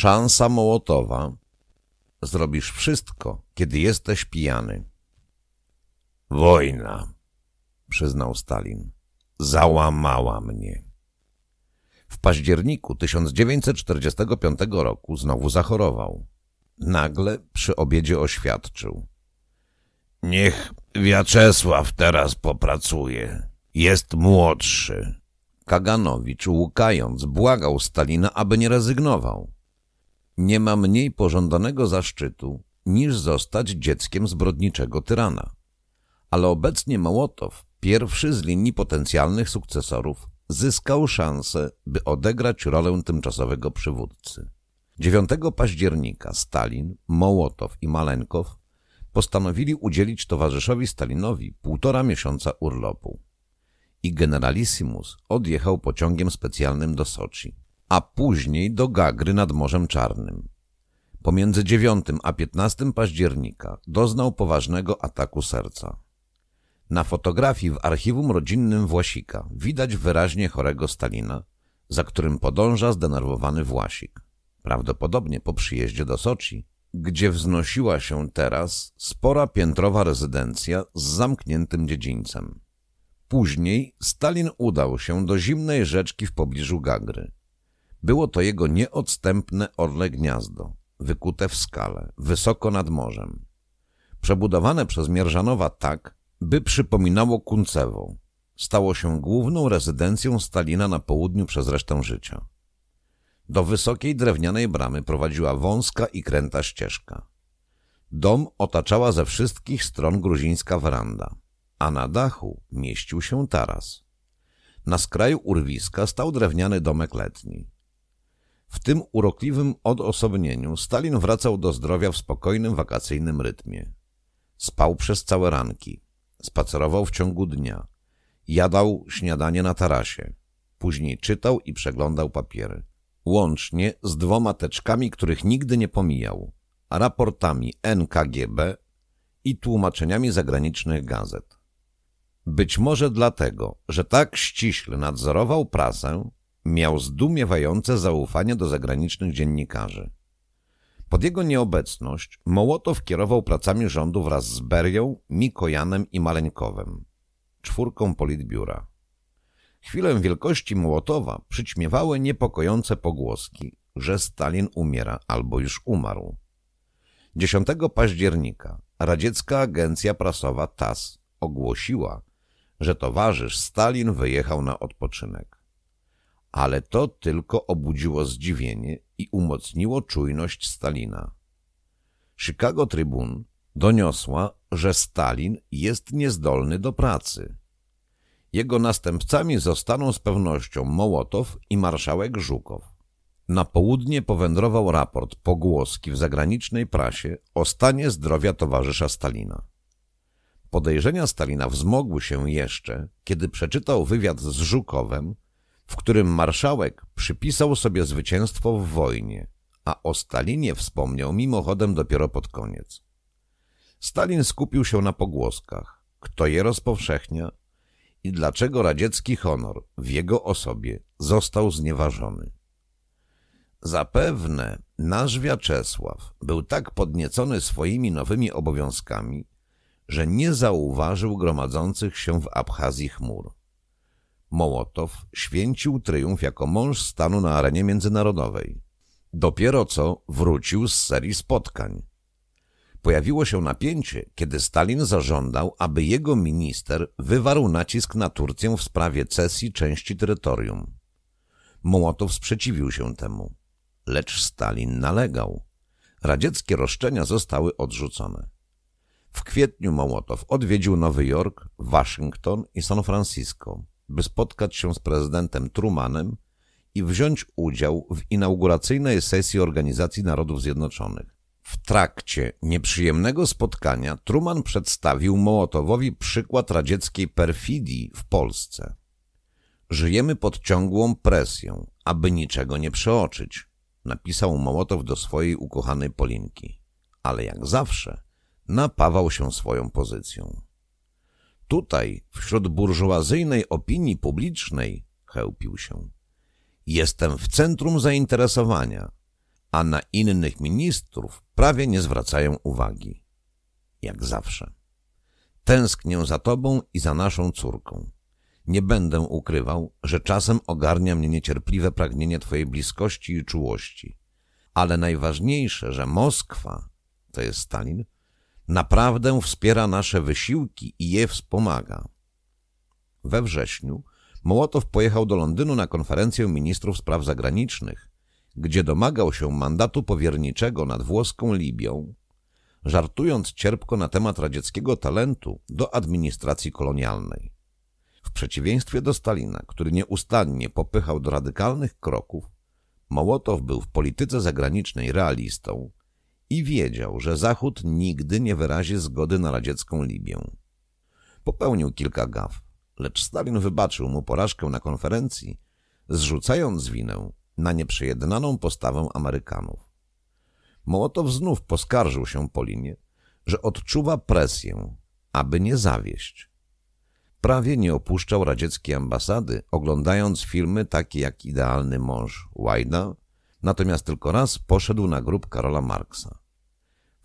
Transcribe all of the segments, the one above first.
Szansa Mołotowa. Zrobisz wszystko, kiedy jesteś pijany. Wojna, przyznał Stalin, załamała mnie. W październiku 1945 roku znowu zachorował. Nagle przy obiedzie oświadczył. Niech Wiaczesław teraz popracuje. Jest młodszy. Kaganowicz, łukając, błagał Stalina, aby nie rezygnował nie ma mniej pożądanego zaszczytu niż zostać dzieckiem zbrodniczego tyrana. Ale obecnie Mołotow, pierwszy z linii potencjalnych sukcesorów, zyskał szansę, by odegrać rolę tymczasowego przywódcy. 9 października Stalin, Mołotow i Malenkow postanowili udzielić towarzyszowi Stalinowi półtora miesiąca urlopu. I generalissimus odjechał pociągiem specjalnym do Soczi a później do Gagry nad Morzem Czarnym. Pomiędzy 9 a 15 października doznał poważnego ataku serca. Na fotografii w archiwum rodzinnym Własika widać wyraźnie chorego Stalina, za którym podąża zdenerwowany Własik. Prawdopodobnie po przyjeździe do Soczi, gdzie wznosiła się teraz spora piętrowa rezydencja z zamkniętym dziedzińcem. Później Stalin udał się do zimnej rzeczki w pobliżu Gagry. Było to jego nieodstępne orle gniazdo, wykute w skale, wysoko nad morzem. Przebudowane przez Mierzanowa tak, by przypominało Kuncewo. Stało się główną rezydencją Stalina na południu przez resztę życia. Do wysokiej drewnianej bramy prowadziła wąska i kręta ścieżka. Dom otaczała ze wszystkich stron gruzińska weranda, a na dachu mieścił się taras. Na skraju urwiska stał drewniany domek letni. W tym urokliwym odosobnieniu Stalin wracał do zdrowia w spokojnym wakacyjnym rytmie. Spał przez całe ranki, spacerował w ciągu dnia, jadał śniadanie na tarasie, później czytał i przeglądał papiery. Łącznie z dwoma teczkami, których nigdy nie pomijał, raportami NKGB i tłumaczeniami zagranicznych gazet. Być może dlatego, że tak ściśle nadzorował prasę, Miał zdumiewające zaufanie do zagranicznych dziennikarzy. Pod jego nieobecność Mołotow kierował pracami rządu wraz z Berią, Mikojanem i Maleńkowem, czwórką politbiura. Chwilę wielkości Mołotowa przyćmiewały niepokojące pogłoski, że Stalin umiera albo już umarł. 10 października radziecka agencja prasowa TASS ogłosiła, że towarzysz Stalin wyjechał na odpoczynek ale to tylko obudziło zdziwienie i umocniło czujność Stalina. Chicago Tribune doniosła, że Stalin jest niezdolny do pracy. Jego następcami zostaną z pewnością Mołotow i marszałek Żukow. Na południe powędrował raport pogłoski w zagranicznej prasie o stanie zdrowia towarzysza Stalina. Podejrzenia Stalina wzmogły się jeszcze, kiedy przeczytał wywiad z Żukowem, w którym marszałek przypisał sobie zwycięstwo w wojnie, a o Stalinie wspomniał mimochodem dopiero pod koniec. Stalin skupił się na pogłoskach, kto je rozpowszechnia i dlaczego radziecki honor w jego osobie został znieważony. Zapewne nasz Wiaczesław był tak podniecony swoimi nowymi obowiązkami, że nie zauważył gromadzących się w Abchazji chmur. Mołotow święcił tryumf jako mąż stanu na arenie międzynarodowej. Dopiero co wrócił z serii spotkań. Pojawiło się napięcie, kiedy Stalin zażądał, aby jego minister wywarł nacisk na Turcję w sprawie cesji części terytorium. Mołotow sprzeciwił się temu, lecz Stalin nalegał. Radzieckie roszczenia zostały odrzucone. W kwietniu Mołotow odwiedził Nowy Jork, Waszyngton i San Francisco by spotkać się z prezydentem Trumanem i wziąć udział w inauguracyjnej sesji Organizacji Narodów Zjednoczonych. W trakcie nieprzyjemnego spotkania Truman przedstawił Mołotowowi przykład radzieckiej perfidii w Polsce. Żyjemy pod ciągłą presją, aby niczego nie przeoczyć, napisał Mołotow do swojej ukochanej Polinki. Ale jak zawsze napawał się swoją pozycją. Tutaj, wśród burżuazyjnej opinii publicznej, chełpił się. Jestem w centrum zainteresowania, a na innych ministrów prawie nie zwracają uwagi. Jak zawsze. Tęsknię za tobą i za naszą córką. Nie będę ukrywał, że czasem ogarnia mnie niecierpliwe pragnienie twojej bliskości i czułości. Ale najważniejsze, że Moskwa, to jest Stalin, naprawdę wspiera nasze wysiłki i je wspomaga. We wrześniu Mołotow pojechał do Londynu na konferencję ministrów spraw zagranicznych, gdzie domagał się mandatu powierniczego nad włoską Libią, żartując cierpko na temat radzieckiego talentu do administracji kolonialnej. W przeciwieństwie do Stalina, który nieustannie popychał do radykalnych kroków, Mołotow był w polityce zagranicznej realistą, i wiedział, że Zachód nigdy nie wyrazi zgody na radziecką Libię. Popełnił kilka gaf, lecz Stalin wybaczył mu porażkę na konferencji, zrzucając winę na nieprzejednaną postawę Amerykanów. Mołotow znów poskarżył się Polinie, że odczuwa presję, aby nie zawieść. Prawie nie opuszczał radzieckiej ambasady, oglądając filmy takie jak Idealny mąż Łajda, natomiast tylko raz poszedł na grób Karola Marksa.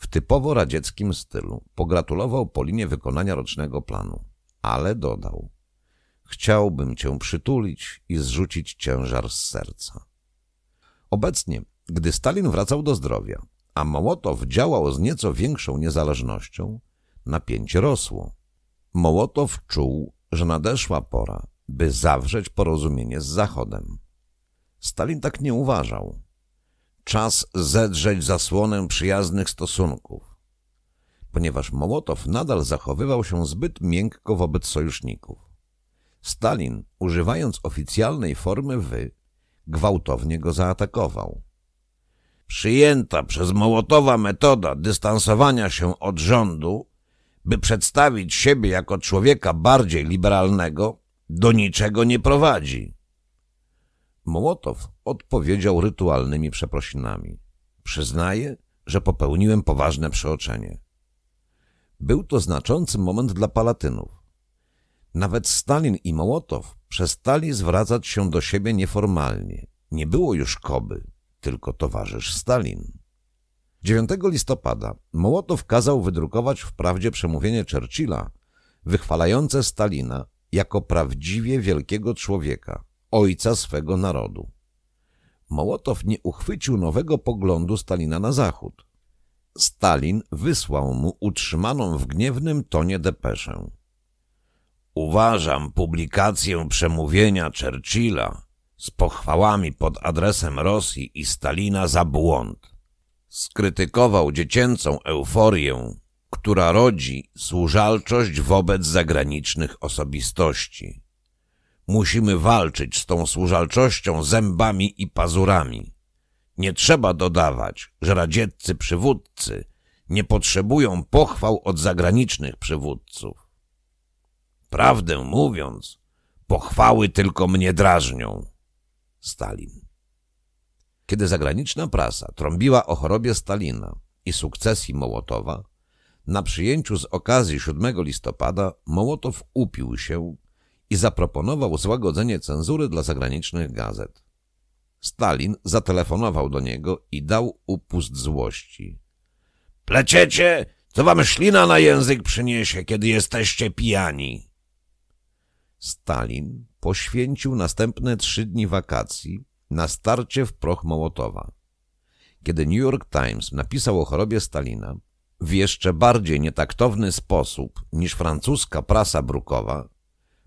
W typowo radzieckim stylu pogratulował Polinie wykonania rocznego planu, ale dodał Chciałbym cię przytulić i zrzucić ciężar z serca. Obecnie, gdy Stalin wracał do zdrowia, a Mołotow działał z nieco większą niezależnością, napięcie rosło. Mołotow czuł, że nadeszła pora, by zawrzeć porozumienie z Zachodem. Stalin tak nie uważał. Czas zedrzeć zasłonę przyjaznych stosunków, ponieważ Mołotow nadal zachowywał się zbyt miękko wobec sojuszników. Stalin, używając oficjalnej formy wy, gwałtownie go zaatakował. Przyjęta przez Mołotowa metoda dystansowania się od rządu, by przedstawić siebie jako człowieka bardziej liberalnego, do niczego nie prowadzi. Mołotow odpowiedział rytualnymi przeprosinami. Przyznaję, że popełniłem poważne przeoczenie. Był to znaczący moment dla palatynów. Nawet Stalin i Mołotow przestali zwracać się do siebie nieformalnie. Nie było już Koby, tylko towarzysz Stalin. 9 listopada Mołotow kazał wydrukować wprawdzie przemówienie Churchilla, wychwalające Stalina jako prawdziwie wielkiego człowieka – ojca swego narodu. Mołotow nie uchwycił nowego poglądu Stalina na zachód. Stalin wysłał mu utrzymaną w gniewnym tonie depeszę. Uważam publikację przemówienia Churchilla z pochwałami pod adresem Rosji i Stalina za błąd. Skrytykował dziecięcą euforię, która rodzi służalczość wobec zagranicznych osobistości. Musimy walczyć z tą służalczością zębami i pazurami. Nie trzeba dodawać, że radzieccy przywódcy nie potrzebują pochwał od zagranicznych przywódców. Prawdę mówiąc, pochwały tylko mnie drażnią. Stalin. Kiedy zagraniczna prasa trąbiła o chorobie Stalina i sukcesji Mołotowa, na przyjęciu z okazji 7 listopada Mołotow upił się, i zaproponował złagodzenie cenzury dla zagranicznych gazet. Stalin zatelefonował do niego i dał upust złości. — Pleciecie, co wam ślina na język przyniesie, kiedy jesteście pijani? Stalin poświęcił następne trzy dni wakacji na starcie w proch Mołotowa. Kiedy New York Times napisał o chorobie Stalina, w jeszcze bardziej nietaktowny sposób niż francuska prasa brukowa,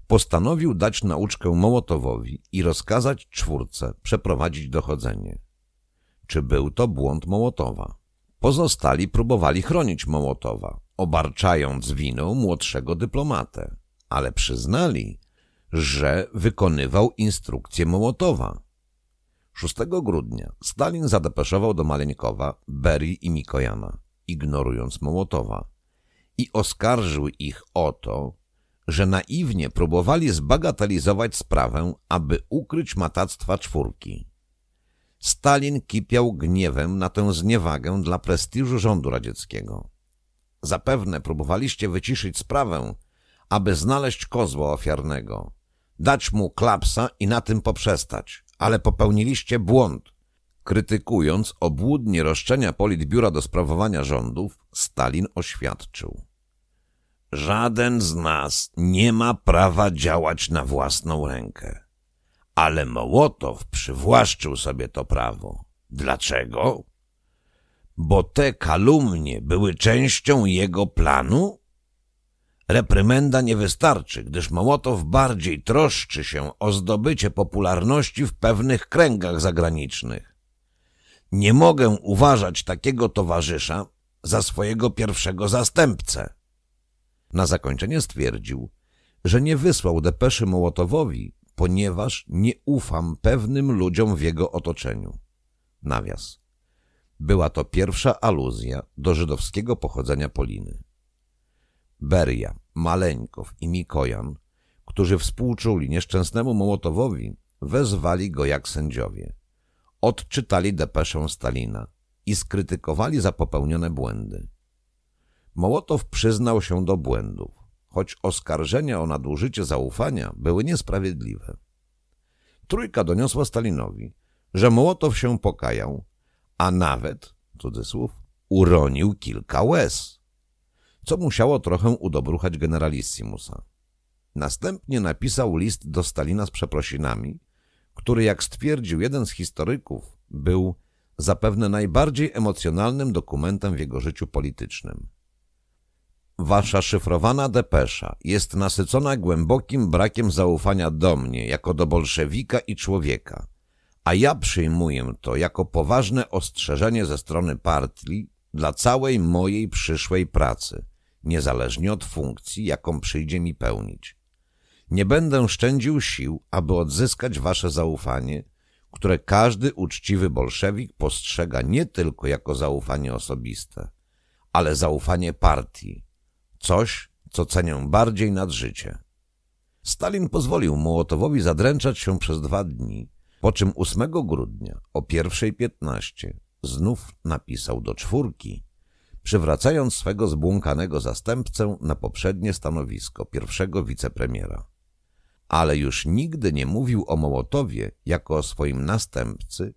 Postanowił dać nauczkę Mołotowowi i rozkazać czwórce przeprowadzić dochodzenie. Czy był to błąd Mołotowa? Pozostali próbowali chronić Mołotowa, obarczając winą młodszego dyplomatę, ale przyznali, że wykonywał instrukcję Mołotowa. 6 grudnia Stalin zadepeszował do Maleńkowa, Beri i Mikojana, ignorując Mołotowa i oskarżył ich o to, że naiwnie próbowali zbagatelizować sprawę, aby ukryć matactwa czwórki. Stalin kipiał gniewem na tę zniewagę dla prestiżu rządu radzieckiego. Zapewne próbowaliście wyciszyć sprawę, aby znaleźć kozła ofiarnego, dać mu klapsa i na tym poprzestać, ale popełniliście błąd. Krytykując obłudnie roszczenia Politbiura do sprawowania rządów, Stalin oświadczył – Żaden z nas nie ma prawa działać na własną rękę. Ale Mołotow przywłaszczył sobie to prawo. Dlaczego? Bo te kalumnie były częścią jego planu? Reprymenda nie wystarczy, gdyż Mołotow bardziej troszczy się o zdobycie popularności w pewnych kręgach zagranicznych. Nie mogę uważać takiego towarzysza za swojego pierwszego zastępcę. Na zakończenie stwierdził, że nie wysłał depeszy Mołotowowi, ponieważ nie ufam pewnym ludziom w jego otoczeniu. Nawias. Była to pierwsza aluzja do żydowskiego pochodzenia Poliny. Beria, Maleńkow i Mikojan, którzy współczuli nieszczęsnemu Mołotowowi, wezwali go jak sędziowie. Odczytali depeszę Stalina i skrytykowali za popełnione błędy. Mołotow przyznał się do błędów, choć oskarżenia o nadużycie zaufania były niesprawiedliwe. Trójka doniosła Stalinowi, że Mołotow się pokajał, a nawet, cudzysłów, uronił kilka łez, co musiało trochę udobruchać generalissimusa. Następnie napisał list do Stalina z przeprosinami, który, jak stwierdził jeden z historyków, był zapewne najbardziej emocjonalnym dokumentem w jego życiu politycznym. Wasza szyfrowana depesza jest nasycona głębokim brakiem zaufania do mnie jako do bolszewika i człowieka, a ja przyjmuję to jako poważne ostrzeżenie ze strony partii dla całej mojej przyszłej pracy, niezależnie od funkcji, jaką przyjdzie mi pełnić. Nie będę szczędził sił, aby odzyskać wasze zaufanie, które każdy uczciwy bolszewik postrzega nie tylko jako zaufanie osobiste, ale zaufanie partii Coś, co cenię bardziej nad życie. Stalin pozwolił Mołotowowi zadręczać się przez dwa dni, po czym 8 grudnia o 1.15 znów napisał do czwórki, przywracając swego zbłąkanego zastępcę na poprzednie stanowisko pierwszego wicepremiera. Ale już nigdy nie mówił o Mołotowie jako o swoim następcy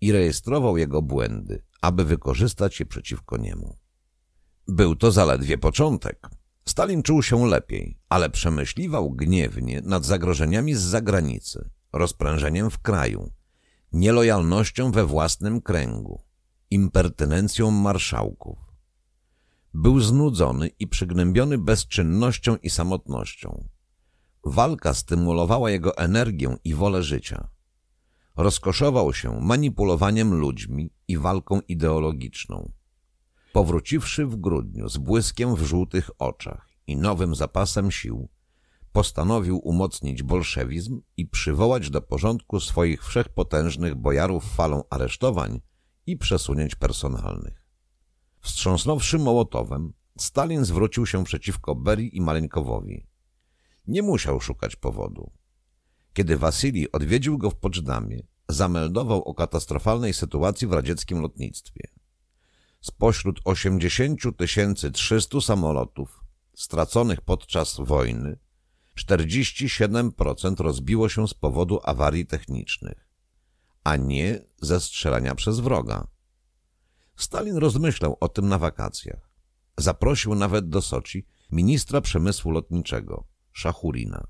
i rejestrował jego błędy, aby wykorzystać je przeciwko niemu. Był to zaledwie początek. Stalin czuł się lepiej, ale przemyśliwał gniewnie nad zagrożeniami z zagranicy, rozprężeniem w kraju, nielojalnością we własnym kręgu, impertynencją marszałków. Był znudzony i przygnębiony bezczynnością i samotnością. Walka stymulowała jego energię i wolę życia. Rozkoszował się manipulowaniem ludźmi i walką ideologiczną. Powróciwszy w grudniu z błyskiem w żółtych oczach i nowym zapasem sił, postanowił umocnić bolszewizm i przywołać do porządku swoich wszechpotężnych bojarów falą aresztowań i przesunięć personalnych. Wstrząsnąwszy Mołotowem, Stalin zwrócił się przeciwko Beri i Maleńkowowi. Nie musiał szukać powodu. Kiedy Wasili odwiedził go w Poczdamie, zameldował o katastrofalnej sytuacji w radzieckim lotnictwie spośród 80 300 samolotów straconych podczas wojny 47% rozbiło się z powodu awarii technicznych, a nie ze strzelania przez wroga. Stalin rozmyślał o tym na wakacjach. Zaprosił nawet do Soczi ministra przemysłu lotniczego, Szachurina.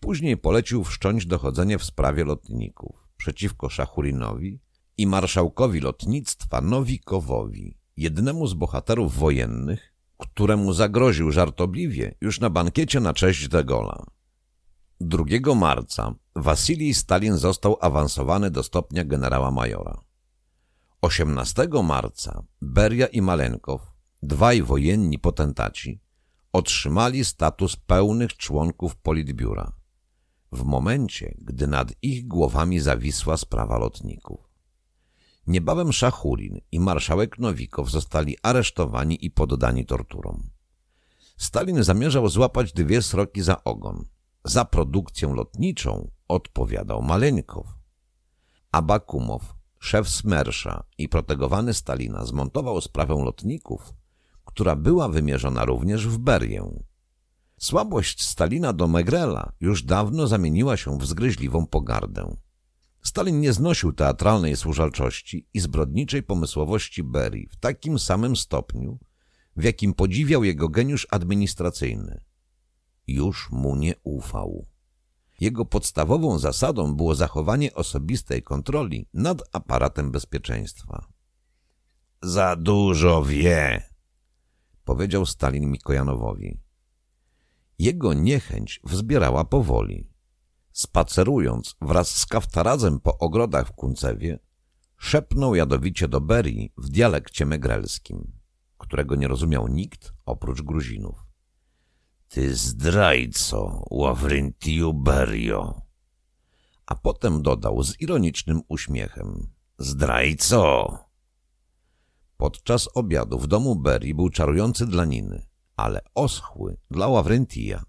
Później polecił wszcząć dochodzenie w sprawie lotników przeciwko Szachurinowi i marszałkowi lotnictwa Nowikowowi, jednemu z bohaterów wojennych, któremu zagroził żartobliwie już na bankiecie na cześć de Gaulle'a. 2 marca Wasilij Stalin został awansowany do stopnia generała majora. 18 marca Beria i Malenkow, dwaj wojenni potentaci, otrzymali status pełnych członków Politbiura w momencie, gdy nad ich głowami zawisła sprawa lotników. Niebawem Szachulin i marszałek Nowikow zostali aresztowani i poddani torturom. Stalin zamierzał złapać dwie sroki za ogon. Za produkcję lotniczą odpowiadał Maleńkow. Abakumow, szef Smersza i protegowany Stalina zmontował sprawę lotników, która była wymierzona również w Berię. Słabość Stalina do Megrela już dawno zamieniła się w zgryźliwą pogardę. Stalin nie znosił teatralnej służalczości i zbrodniczej pomysłowości Berry w takim samym stopniu, w jakim podziwiał jego geniusz administracyjny. Już mu nie ufał. Jego podstawową zasadą było zachowanie osobistej kontroli nad aparatem bezpieczeństwa. Za dużo wie, powiedział Stalin Mikojanowowi. Jego niechęć wzbierała powoli. Spacerując wraz z kaftarazem po ogrodach w Kuncewie, szepnął jadowicie do Berii w dialekcie megrelskim, którego nie rozumiał nikt oprócz Gruzinów. — Ty zdrajco, Ławryntiu Berio! A potem dodał z ironicznym uśmiechem — Zdrajco! Podczas obiadu w domu Berii był czarujący dla Niny, ale oschły dla Ławrentija.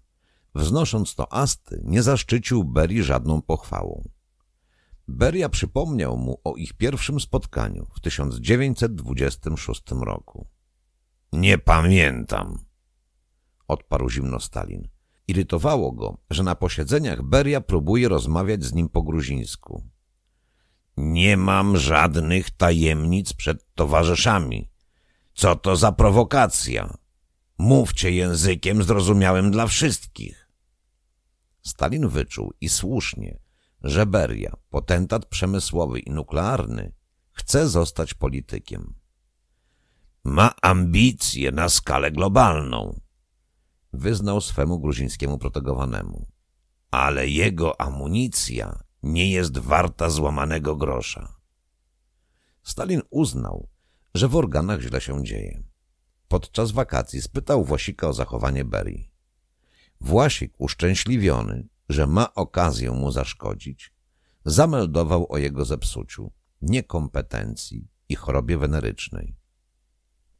Wznosząc to asty, nie zaszczycił Beri żadną pochwałą. Beria przypomniał mu o ich pierwszym spotkaniu w 1926 roku. Nie pamiętam, odparł zimno Stalin. Irytowało go, że na posiedzeniach Beria próbuje rozmawiać z nim po gruzińsku. Nie mam żadnych tajemnic przed towarzyszami. Co to za prowokacja? Mówcie językiem zrozumiałym dla wszystkich. Stalin wyczuł i słusznie, że Beria, potentat przemysłowy i nuklearny, chce zostać politykiem. Ma ambicje na skalę globalną, wyznał swemu gruzińskiemu protegowanemu. Ale jego amunicja nie jest warta złamanego grosza. Stalin uznał, że w organach źle się dzieje. Podczas wakacji spytał Włosika o zachowanie Berii. Własik uszczęśliwiony, że ma okazję mu zaszkodzić, zameldował o jego zepsuciu, niekompetencji i chorobie wenerycznej.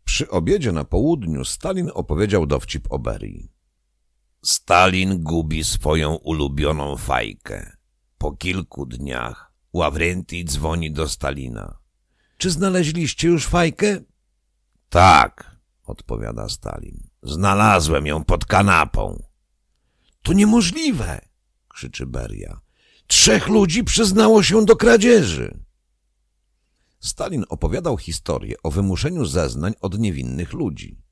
Przy obiedzie na południu Stalin opowiedział dowcip o Berii. Stalin gubi swoją ulubioną fajkę. Po kilku dniach Ławrenty dzwoni do Stalina. Czy znaleźliście już fajkę? Tak, odpowiada Stalin. Znalazłem ją pod kanapą. To niemożliwe! krzyczy Beria. Trzech ludzi przyznało się do kradzieży. Stalin opowiadał historię o wymuszeniu zeznań od niewinnych ludzi.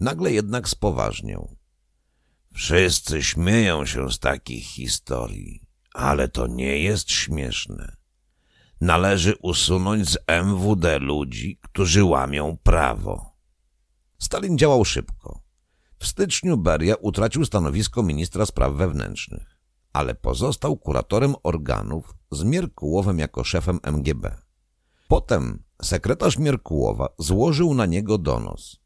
Nagle jednak spoważniał. Wszyscy śmieją się z takich historii, ale to nie jest śmieszne. Należy usunąć z MWD ludzi, którzy łamią prawo. Stalin działał szybko. W styczniu Beria utracił stanowisko ministra spraw wewnętrznych, ale pozostał kuratorem organów z Mierkułowem jako szefem MGB. Potem sekretarz Mierkułowa złożył na niego donos.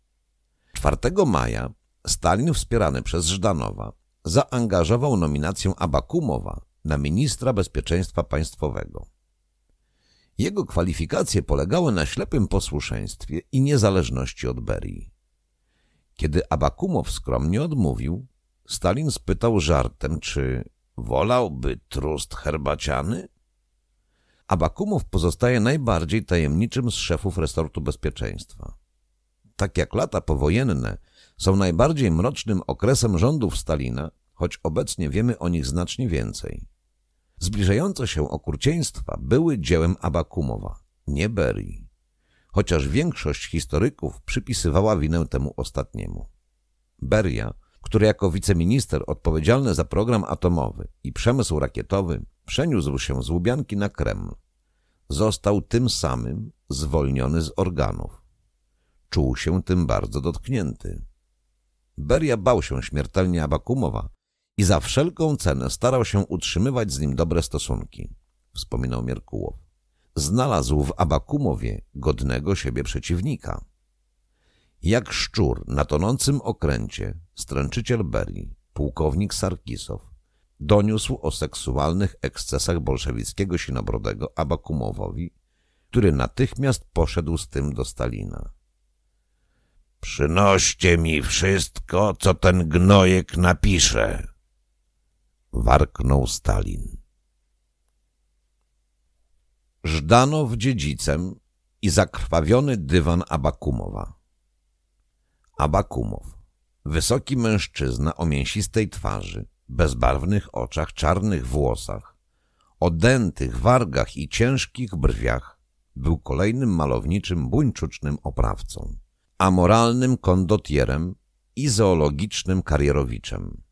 4 maja Stalin wspierany przez Żdanowa zaangażował nominację Abakumowa na ministra bezpieczeństwa państwowego. Jego kwalifikacje polegały na ślepym posłuszeństwie i niezależności od Berii. Kiedy Abakumow skromnie odmówił, Stalin spytał żartem, czy wolałby trust herbaciany? Abakumow pozostaje najbardziej tajemniczym z szefów resortu bezpieczeństwa. Tak jak lata powojenne są najbardziej mrocznym okresem rządów Stalina, choć obecnie wiemy o nich znacznie więcej. Zbliżające się okrucieństwa były dziełem Abakumowa, nie Berii chociaż większość historyków przypisywała winę temu ostatniemu. Beria, który jako wiceminister odpowiedzialny za program atomowy i przemysł rakietowy przeniósł się z Łubianki na Kreml, został tym samym zwolniony z organów. Czuł się tym bardzo dotknięty. Beria bał się śmiertelnie Abakumowa i za wszelką cenę starał się utrzymywać z nim dobre stosunki, wspominał Mierkułow znalazł w Abakumowie godnego siebie przeciwnika. Jak szczur na tonącym okręcie, stręczyciel Berii, pułkownik Sarkisow, doniósł o seksualnych ekscesach bolszewickiego sinobrodego Abakumowowi, który natychmiast poszedł z tym do Stalina. Przynoście mi wszystko, co ten gnojek napisze! Warknął Stalin. Żdanow dziedzicem i zakrwawiony dywan Abakumowa. Abakumow. Wysoki mężczyzna o mięsistej twarzy, bezbarwnych oczach, czarnych włosach, odętych wargach i ciężkich brwiach, był kolejnym malowniczym, buńczucznym oprawcą, amoralnym kondotierem i zoologicznym karierowiczem,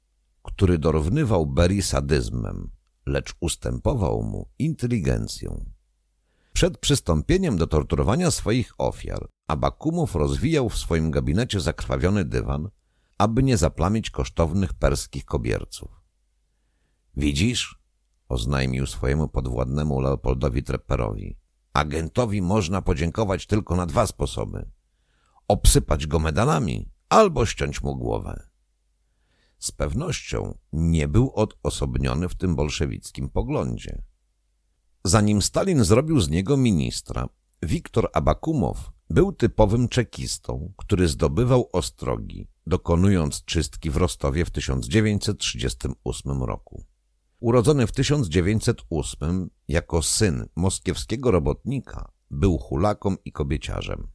który dorównywał beri sadyzmem, lecz ustępował mu inteligencją. Przed przystąpieniem do torturowania swoich ofiar, Abakumów rozwijał w swoim gabinecie zakrwawiony dywan, aby nie zaplamić kosztownych perskich kobierców. Widzisz, oznajmił swojemu podwładnemu Leopoldowi Trepperowi, agentowi można podziękować tylko na dwa sposoby. Obsypać go medalami albo ściąć mu głowę. Z pewnością nie był odosobniony w tym bolszewickim poglądzie. Zanim Stalin zrobił z niego ministra, Wiktor Abakumow był typowym czekistą, który zdobywał Ostrogi, dokonując czystki w Rostowie w 1938 roku. Urodzony w 1908 jako syn moskiewskiego robotnika, był hulaką i kobieciarzem.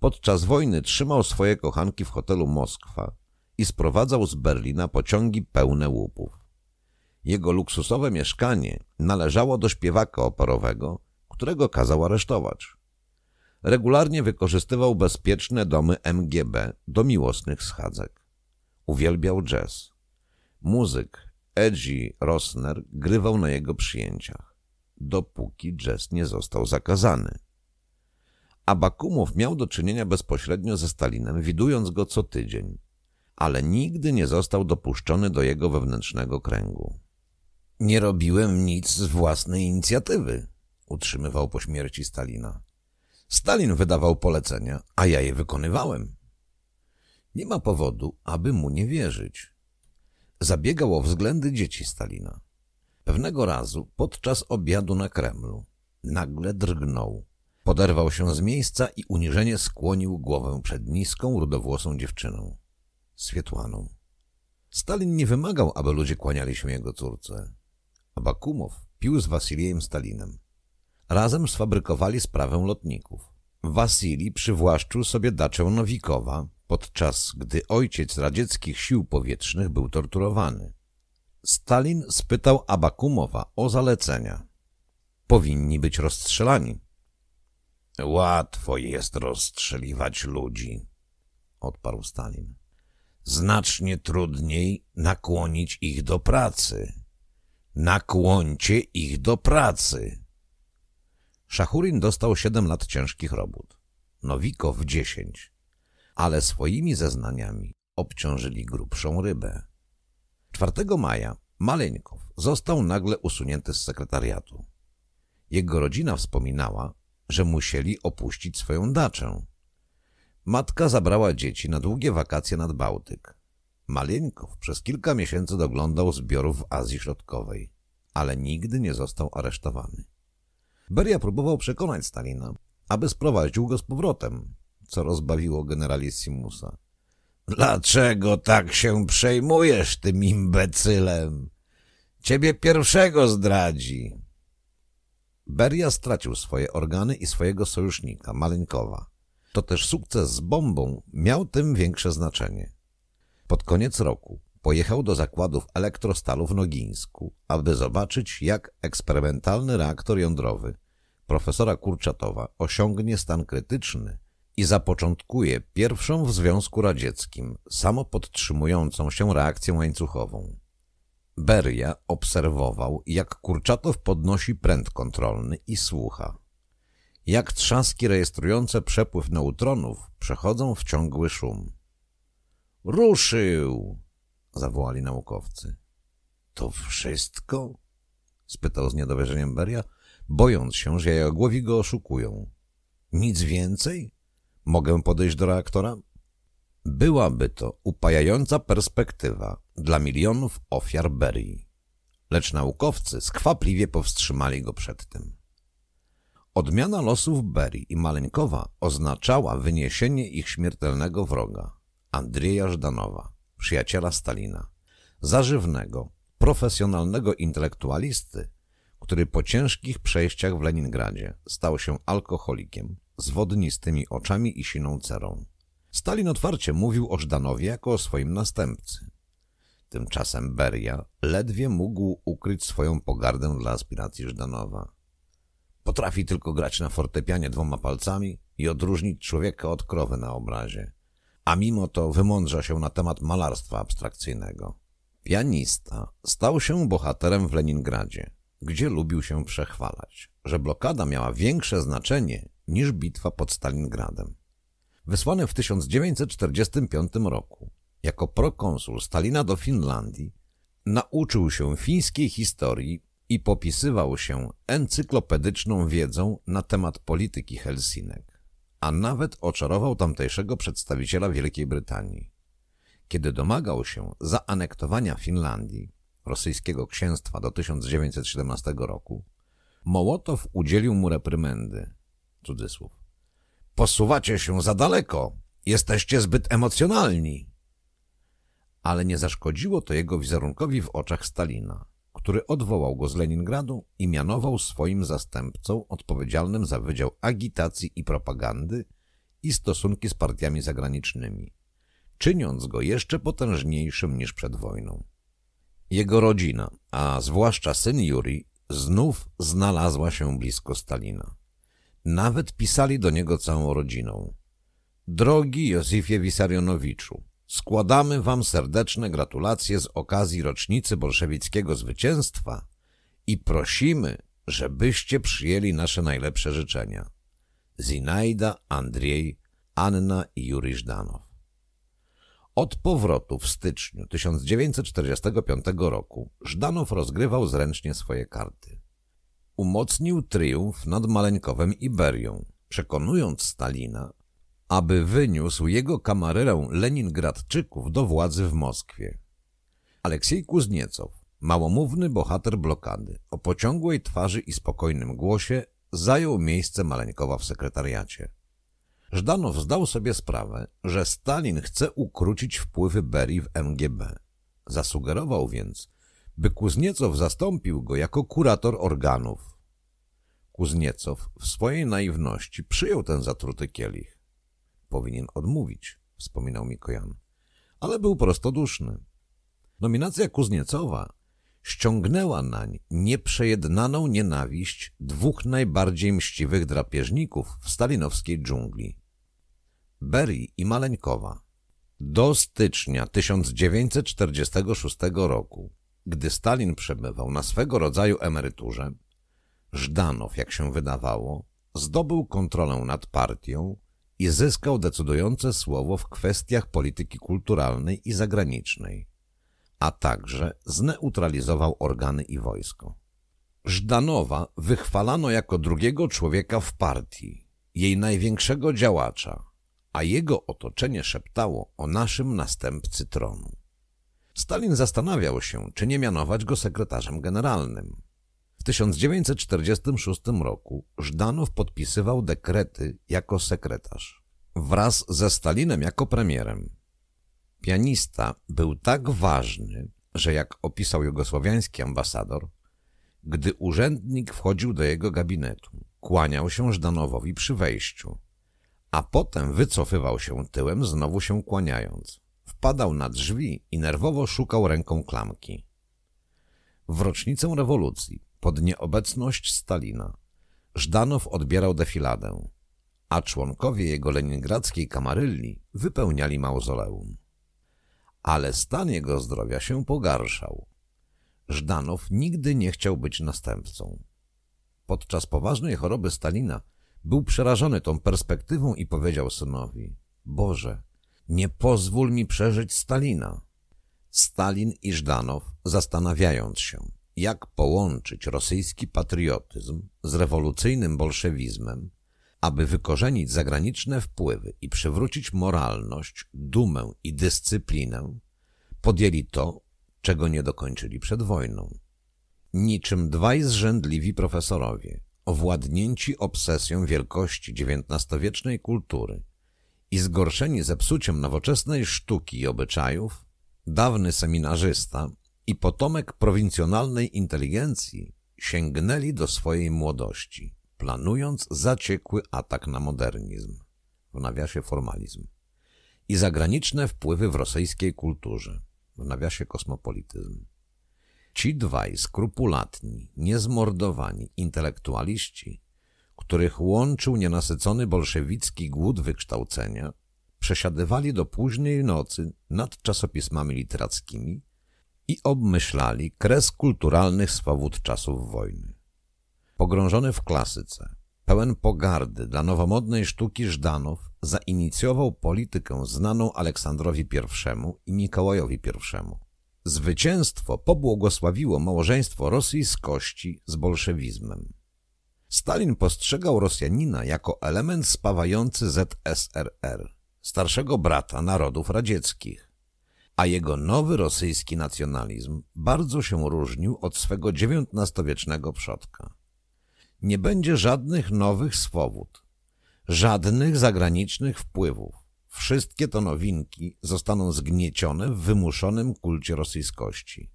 Podczas wojny trzymał swoje kochanki w hotelu Moskwa i sprowadzał z Berlina pociągi pełne łupów. Jego luksusowe mieszkanie należało do śpiewaka oporowego, którego kazał aresztować. Regularnie wykorzystywał bezpieczne domy MGB do miłosnych schadzek. Uwielbiał jazz. Muzyk Edgy Rosner grywał na jego przyjęciach, dopóki jazz nie został zakazany. Abakumow miał do czynienia bezpośrednio ze Stalinem, widując go co tydzień, ale nigdy nie został dopuszczony do jego wewnętrznego kręgu. Nie robiłem nic z własnej inicjatywy, utrzymywał po śmierci Stalina. Stalin wydawał polecenia, a ja je wykonywałem. Nie ma powodu, aby mu nie wierzyć. Zabiegał o względy dzieci Stalina. Pewnego razu, podczas obiadu na Kremlu, nagle drgnął. Poderwał się z miejsca i uniżenie skłonił głowę przed niską, rudowłosą dziewczyną. Swietłaną. Stalin nie wymagał, aby ludzie kłaniali się jego córce. Wakumow pił z Wasiliejem Stalinem. Razem sfabrykowali sprawę lotników. Wasili przywłaszczył sobie daczę Nowikowa, podczas gdy ojciec radzieckich sił powietrznych był torturowany. Stalin spytał Abakumowa o zalecenia. Powinni być rozstrzelani. Łatwo jest rozstrzeliwać ludzi, odparł Stalin. Znacznie trudniej nakłonić ich do pracy nakłoncie ich do pracy. Szachurin dostał siedem lat ciężkich robót, Nowikow dziesięć, ale swoimi zeznaniami obciążyli grubszą rybę. 4 maja Maleńkow został nagle usunięty z sekretariatu. Jego rodzina wspominała, że musieli opuścić swoją daczę. Matka zabrała dzieci na długie wakacje nad Bałtyk. Malienków przez kilka miesięcy doglądał zbiorów w Azji Środkowej, ale nigdy nie został aresztowany. Beria próbował przekonać Stalina, aby sprowadził go z powrotem, co rozbawiło generalissimusa. Dlaczego tak się przejmujesz tym imbecylem? Ciebie pierwszego zdradzi. Beria stracił swoje organy i swojego sojusznika, Malinkowa. To też sukces z bombą miał tym większe znaczenie. Pod koniec roku pojechał do zakładów elektrostalu w Nogińsku, aby zobaczyć, jak eksperymentalny reaktor jądrowy profesora Kurczatowa osiągnie stan krytyczny i zapoczątkuje pierwszą w Związku Radzieckim samopodtrzymującą się reakcję łańcuchową. Beria obserwował, jak Kurczatow podnosi pręt kontrolny i słucha. Jak trzaski rejestrujące przepływ neutronów przechodzą w ciągły szum. Ruszył! zawołali naukowcy. To wszystko? spytał z niedowierzeniem Beria, bojąc się, że jajogłowi go oszukują. Nic więcej? Mogę podejść do reaktora? Byłaby to upajająca perspektywa dla milionów ofiar Berii. Lecz naukowcy skwapliwie powstrzymali go przed tym. Odmiana losów Berii i Maleńkowa oznaczała wyniesienie ich śmiertelnego wroga. Andrzeja Żdanowa, przyjaciela Stalina, zażywnego, profesjonalnego intelektualisty, który po ciężkich przejściach w Leningradzie stał się alkoholikiem z wodnistymi oczami i siną cerą. Stalin otwarcie mówił o Żdanowie jako o swoim następcy. Tymczasem Beria ledwie mógł ukryć swoją pogardę dla aspiracji Żdanowa. Potrafi tylko grać na fortepianie dwoma palcami i odróżnić człowieka od krowy na obrazie a mimo to wymądrza się na temat malarstwa abstrakcyjnego. Pianista stał się bohaterem w Leningradzie, gdzie lubił się przechwalać, że blokada miała większe znaczenie niż bitwa pod Stalingradem. Wysłany w 1945 roku jako prokonsul Stalina do Finlandii, nauczył się fińskiej historii i popisywał się encyklopedyczną wiedzą na temat polityki Helsinek a nawet oczarował tamtejszego przedstawiciela Wielkiej Brytanii. Kiedy domagał się zaanektowania Finlandii, rosyjskiego księstwa do 1917 roku, Mołotow udzielił mu reprymendy. Cudzysłów. Posuwacie się za daleko! Jesteście zbyt emocjonalni! Ale nie zaszkodziło to jego wizerunkowi w oczach Stalina który odwołał go z Leningradu i mianował swoim zastępcą odpowiedzialnym za Wydział Agitacji i Propagandy i stosunki z partiami zagranicznymi, czyniąc go jeszcze potężniejszym niż przed wojną. Jego rodzina, a zwłaszcza syn Juri, znów znalazła się blisko Stalina. Nawet pisali do niego całą rodziną. Drogi Józefie Wisarionowiczu, Składamy Wam serdeczne gratulacje z okazji rocznicy bolszewickiego zwycięstwa i prosimy, żebyście przyjęli nasze najlepsze życzenia. Zinaida, Andrzej, Anna i Juri Żdanow. Od powrotu w styczniu 1945 roku Żdanow rozgrywał zręcznie swoje karty. Umocnił triumf nad maleńkowym Iberią, przekonując Stalina, aby wyniósł jego kamarerę Leningradczyków do władzy w Moskwie. Aleksiej Kuzniecow, małomówny bohater blokady, o pociągłej twarzy i spokojnym głosie zajął miejsce Maleńkowa w sekretariacie. Żdanow zdał sobie sprawę, że Stalin chce ukrócić wpływy Berii w MGB. Zasugerował więc, by Kuzniecow zastąpił go jako kurator organów. Kuzniecow w swojej naiwności przyjął ten zatruty kielich. Powinien odmówić, wspominał Mikojan. Ale był prostoduszny. Nominacja Kuzniecowa ściągnęła nań nieprzejednaną nienawiść dwóch najbardziej mściwych drapieżników w stalinowskiej dżungli. Beri i Maleńkowa. Do stycznia 1946 roku, gdy Stalin przebywał na swego rodzaju emeryturze, Żdanow, jak się wydawało, zdobył kontrolę nad partią i zyskał decydujące słowo w kwestiach polityki kulturalnej i zagranicznej, a także zneutralizował organy i wojsko. Żdanowa wychwalano jako drugiego człowieka w partii, jej największego działacza, a jego otoczenie szeptało o naszym następcy tronu. Stalin zastanawiał się, czy nie mianować go sekretarzem generalnym – 1946 roku Żdanow podpisywał dekrety jako sekretarz, wraz ze Stalinem jako premierem. Pianista był tak ważny, że jak opisał jugosłowiański ambasador, gdy urzędnik wchodził do jego gabinetu, kłaniał się Żdanowowi przy wejściu, a potem wycofywał się tyłem, znowu się kłaniając. Wpadał na drzwi i nerwowo szukał ręką klamki. W rocznicę rewolucji pod nieobecność Stalina Żdanow odbierał defiladę, a członkowie jego leningradzkiej kamarylli wypełniali mauzoleum. Ale stan jego zdrowia się pogarszał. Żdanow nigdy nie chciał być następcą. Podczas poważnej choroby Stalina był przerażony tą perspektywą i powiedział synowi – Boże, nie pozwól mi przeżyć Stalina. Stalin i Żdanow, zastanawiając się – jak połączyć rosyjski patriotyzm z rewolucyjnym bolszewizmem, aby wykorzenić zagraniczne wpływy i przywrócić moralność, dumę i dyscyplinę, podjęli to, czego nie dokończyli przed wojną. Niczym dwaj zrzędliwi profesorowie, owładnięci obsesją wielkości XIX-wiecznej kultury i zgorszeni zepsuciem nowoczesnej sztuki i obyczajów, dawny seminarzysta i potomek prowincjonalnej inteligencji sięgnęli do swojej młodości, planując zaciekły atak na modernizm, w nawiasie formalizm, i zagraniczne wpływy w rosyjskiej kulturze, w nawiasie kosmopolityzm. Ci dwaj skrupulatni, niezmordowani intelektualiści, których łączył nienasycony bolszewicki głód wykształcenia, przesiadywali do późnej nocy nad czasopismami literackimi, i obmyślali kres kulturalnych swobód czasów wojny. Pogrążony w klasyce, pełen pogardy dla nowomodnej sztuki Żdanów zainicjował politykę znaną Aleksandrowi I i Mikołajowi I. Zwycięstwo pobłogosławiło małżeństwo rosyjskości z bolszewizmem. Stalin postrzegał Rosjanina jako element spawający ZSRR, starszego brata narodów radzieckich a jego nowy rosyjski nacjonalizm bardzo się różnił od swego XIX-wiecznego przodka. Nie będzie żadnych nowych swobód, żadnych zagranicznych wpływów. Wszystkie to nowinki zostaną zgniecione w wymuszonym kulcie rosyjskości.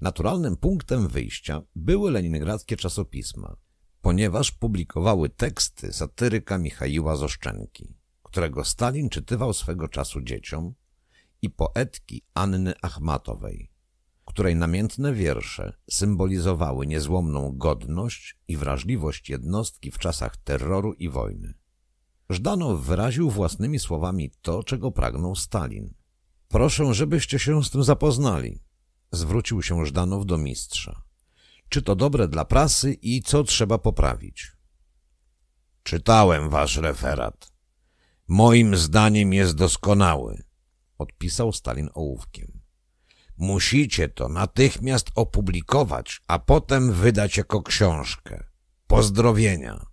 Naturalnym punktem wyjścia były leningradzkie czasopisma, ponieważ publikowały teksty satyryka Michaiła Zoszczenki, którego Stalin czytywał swego czasu dzieciom i poetki Anny Achmatowej, której namiętne wiersze symbolizowały niezłomną godność i wrażliwość jednostki w czasach terroru i wojny. Żdanow wyraził własnymi słowami to, czego pragnął Stalin. Proszę, żebyście się z tym zapoznali, zwrócił się Żdanow do mistrza. Czy to dobre dla prasy i co trzeba poprawić? Czytałem wasz referat. Moim zdaniem jest doskonały odpisał Stalin ołówkiem. Musicie to natychmiast opublikować, a potem wydać jako książkę. Pozdrowienia.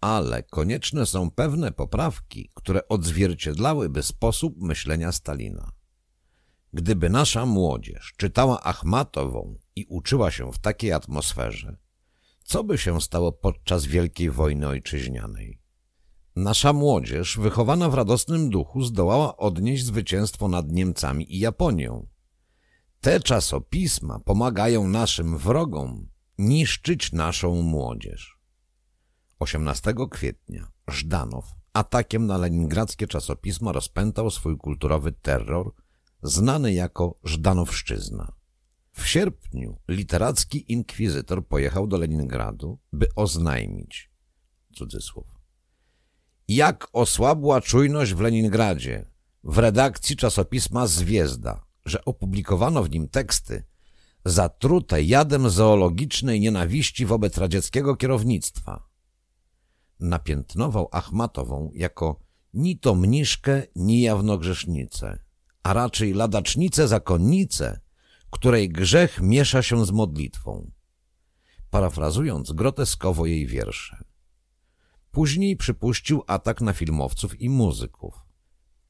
Ale konieczne są pewne poprawki, które odzwierciedlałyby sposób myślenia Stalina. Gdyby nasza młodzież czytała Achmatową i uczyła się w takiej atmosferze, co by się stało podczas Wielkiej Wojny Ojczyźnianej? Nasza młodzież, wychowana w radosnym duchu, zdołała odnieść zwycięstwo nad Niemcami i Japonią. Te czasopisma pomagają naszym wrogom niszczyć naszą młodzież. 18 kwietnia Żdanow atakiem na leningradzkie czasopisma rozpętał swój kulturowy terror, znany jako Żdanowszczyzna. W sierpniu literacki inkwizytor pojechał do Leningradu, by oznajmić, cudzysłów, jak osłabła czujność w Leningradzie, w redakcji czasopisma Zwiezda, że opublikowano w nim teksty zatrute jadem zoologicznej nienawiści wobec radzieckiego kierownictwa. Napiętnował Achmatową jako ni to mniszkę, ni jawnogrzesznicę, a raczej ladacznicę zakonnicę, której grzech miesza się z modlitwą. Parafrazując groteskowo jej wiersze. Później przypuścił atak na filmowców i muzyków.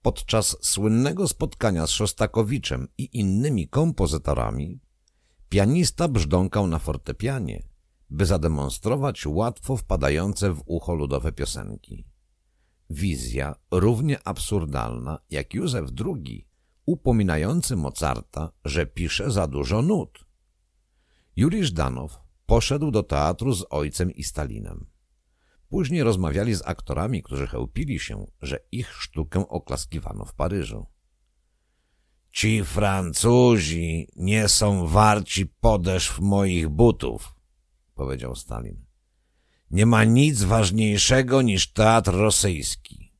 Podczas słynnego spotkania z Szostakowiczem i innymi kompozytorami, pianista brzdąkał na fortepianie, by zademonstrować łatwo wpadające w ucho ludowe piosenki. Wizja, równie absurdalna jak Józef II, upominający Mozarta, że pisze za dużo nut. Juri Żdanow poszedł do teatru z ojcem i Stalinem. Później rozmawiali z aktorami, którzy chełpili się, że ich sztukę oklaskiwano w Paryżu. Ci Francuzi nie są warci podeszw moich butów, powiedział Stalin. Nie ma nic ważniejszego niż teatr rosyjski.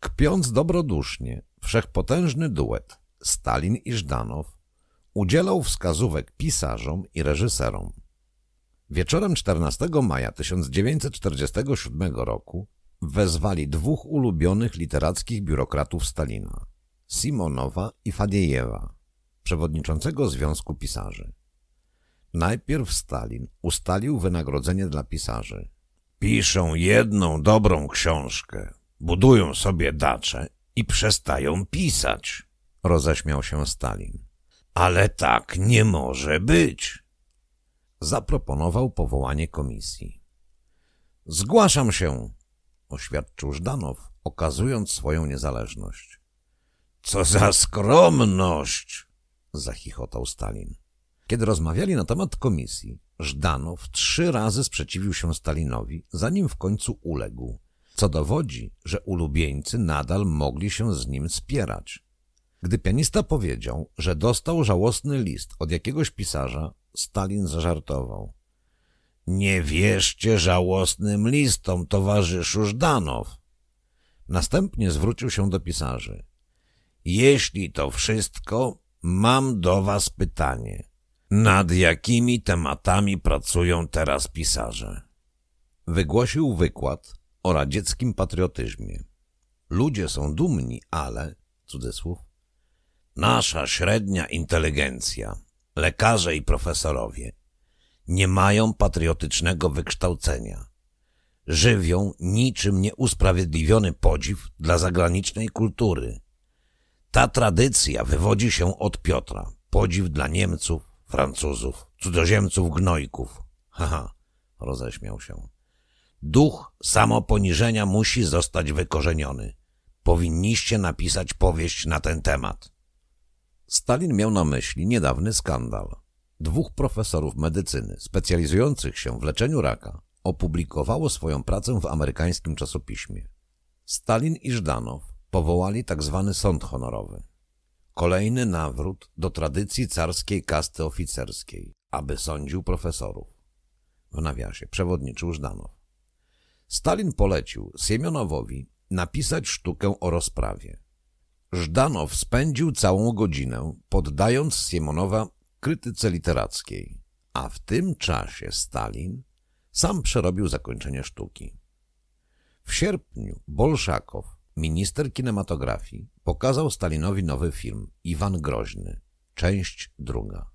Kpiąc dobrodusznie, wszechpotężny duet Stalin i Żdanow udzielał wskazówek pisarzom i reżyserom. Wieczorem 14 maja 1947 roku wezwali dwóch ulubionych literackich biurokratów Stalina, Simonowa i Fadiejewa, przewodniczącego Związku Pisarzy. Najpierw Stalin ustalił wynagrodzenie dla pisarzy. Piszą jedną dobrą książkę, budują sobie dacze i przestają pisać, roześmiał się Stalin. Ale tak nie może być zaproponował powołanie komisji. Zgłaszam się, oświadczył Żdanow, okazując swoją niezależność. Co za skromność! zachichotał Stalin. Kiedy rozmawiali na temat komisji, Żdanow trzy razy sprzeciwił się Stalinowi, zanim w końcu uległ, co dowodzi, że ulubieńcy nadal mogli się z nim spierać. Gdy pianista powiedział, że dostał żałosny list od jakiegoś pisarza, Stalin zażartował. Nie wierzcie żałosnym listom, towarzyszu Żdanow. Następnie zwrócił się do pisarzy. Jeśli to wszystko, mam do was pytanie. Nad jakimi tematami pracują teraz pisarze? Wygłosił wykład o radzieckim patriotyzmie. Ludzie są dumni, ale, cudzysłów, nasza średnia inteligencja – lekarze i profesorowie nie mają patriotycznego wykształcenia. Żywią niczym nieusprawiedliwiony podziw dla zagranicznej kultury. Ta tradycja wywodzi się od Piotra. Podziw dla Niemców, Francuzów, cudzoziemców, gnojków. Haha, roześmiał się. Duch samoponiżenia musi zostać wykorzeniony. Powinniście napisać powieść na ten temat. Stalin miał na myśli niedawny skandal. Dwóch profesorów medycyny specjalizujących się w leczeniu raka opublikowało swoją pracę w amerykańskim czasopiśmie. Stalin i Żdanow powołali tzw. Tak sąd honorowy. Kolejny nawrót do tradycji carskiej kasty oficerskiej, aby sądził profesorów. W nawiasie przewodniczył Żdanow. Stalin polecił Siemionowowi napisać sztukę o rozprawie. Żdanow spędził całą godzinę, poddając Siemonowa krytyce literackiej, a w tym czasie Stalin sam przerobił zakończenie sztuki. W sierpniu Bolszakow, minister kinematografii, pokazał Stalinowi nowy film Iwan Groźny, część druga.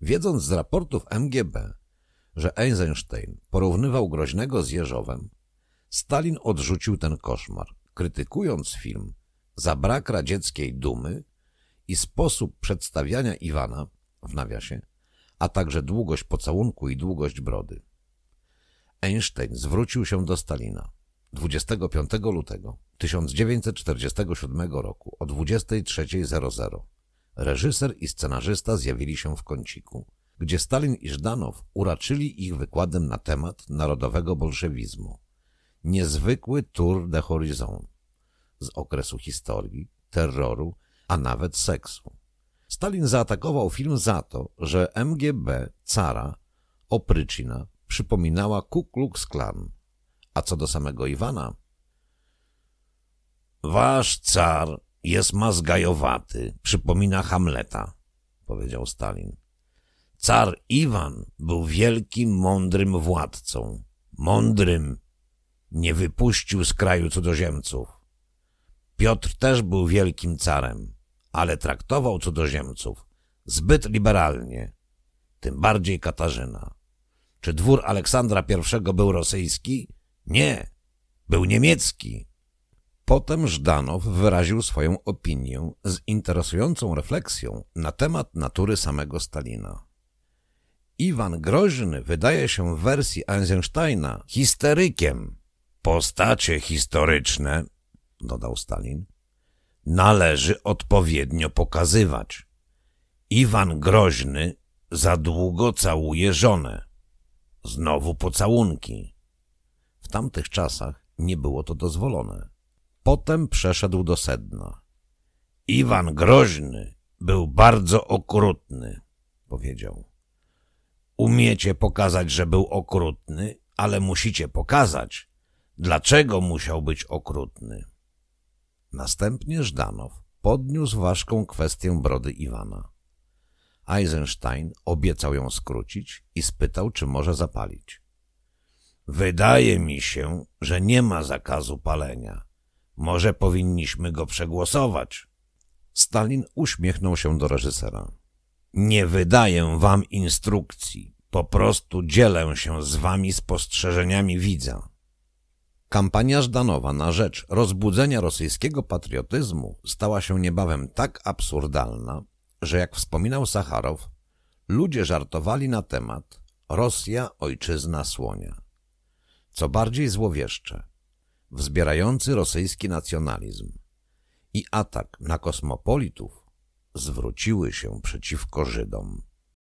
Wiedząc z raportów MGB, że Eisenstein porównywał Groźnego z Jeżowem, Stalin odrzucił ten koszmar, krytykując film – za brak radzieckiej dumy i sposób przedstawiania Iwana w nawiasie, a także długość pocałunku i długość brody. Einstein zwrócił się do Stalina 25 lutego 1947 roku o 23.00. Reżyser i scenarzysta zjawili się w kąciku, gdzie Stalin i Żdanow uraczyli ich wykładem na temat narodowego bolszewizmu. Niezwykły tour de horizon z okresu historii, terroru, a nawet seksu. Stalin zaatakował film za to, że MGB, cara, opryczina, przypominała Ku Klux Klan. A co do samego Iwana? Wasz car jest mazgajowaty, przypomina Hamleta, powiedział Stalin. Car Iwan był wielkim, mądrym władcą. Mądrym. Nie wypuścił z kraju cudzoziemców. Piotr też był wielkim carem, ale traktował cudzoziemców zbyt liberalnie, tym bardziej Katarzyna. Czy dwór Aleksandra I był rosyjski? Nie, był niemiecki. Potem Żdanow wyraził swoją opinię z interesującą refleksją na temat natury samego Stalina. Iwan Groźny wydaje się w wersji Eisensteina histerykiem. Postacie historyczne dodał Stalin, należy odpowiednio pokazywać. Iwan Groźny za długo całuje żonę. Znowu pocałunki. W tamtych czasach nie było to dozwolone. Potem przeszedł do sedna. Iwan Groźny był bardzo okrutny, powiedział. Umiecie pokazać, że był okrutny, ale musicie pokazać, dlaczego musiał być okrutny. Następnie Żdanow podniósł ważką kwestię brody Iwana. Eisenstein obiecał ją skrócić i spytał, czy może zapalić. Wydaje mi się, że nie ma zakazu palenia. Może powinniśmy go przegłosować. Stalin uśmiechnął się do reżysera. Nie wydaję wam instrukcji. Po prostu dzielę się z wami spostrzeżeniami widza. Kampania Żdanowa na rzecz rozbudzenia rosyjskiego patriotyzmu stała się niebawem tak absurdalna, że jak wspominał Sacharow, ludzie żartowali na temat Rosja ojczyzna słonia. Co bardziej złowieszcze, wzbierający rosyjski nacjonalizm i atak na kosmopolitów zwróciły się przeciwko Żydom.